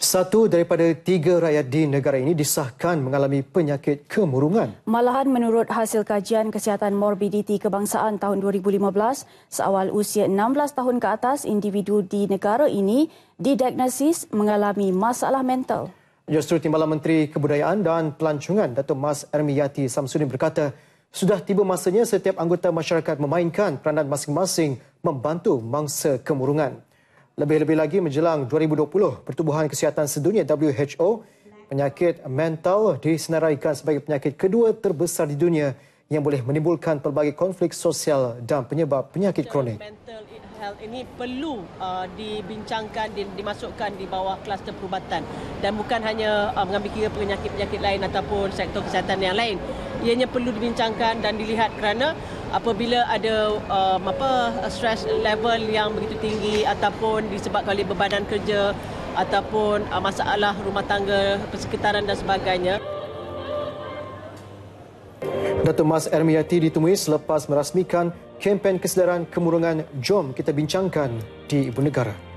Satu daripada tiga rakyat di negara ini disahkan mengalami penyakit kemurungan. Malahan menurut hasil kajian kesihatan morbiditi kebangsaan tahun 2015, seawal usia 16 tahun ke atas individu di negara ini didiagnosis mengalami masalah mental. Justru Timbalan Menteri Kebudayaan dan Pelancongan Datuk Mas Ermiyati Samsuni berkata, sudah tiba masanya setiap anggota masyarakat memainkan peranan masing-masing membantu mangsa kemurungan. Lebih-lebih lagi menjelang 2020, Pertubuhan Kesihatan Sedunia WHO penyakit mental disenaraikan sebagai penyakit kedua terbesar di dunia yang boleh menimbulkan pelbagai konflik sosial dan penyebab penyakit kronik. Mental health ini perlu uh, dibincangkan, dimasukkan di bawah kluster perubatan dan bukan hanya uh, mengambil kira penyakit-penyakit lain ataupun sektor kesihatan yang lain. Ianya perlu dibincangkan dan dilihat kerana apabila ada um, apa stress level yang begitu tinggi ataupun disebabkan oleh bebanan kerja ataupun uh, masalah rumah tangga, persekitaran dan sebagainya. Datuk Mas Ermiyati ditemui selepas merasmikan kempen kesedaran kemurungan Jom Kita Bincangkan di Ibu Negara.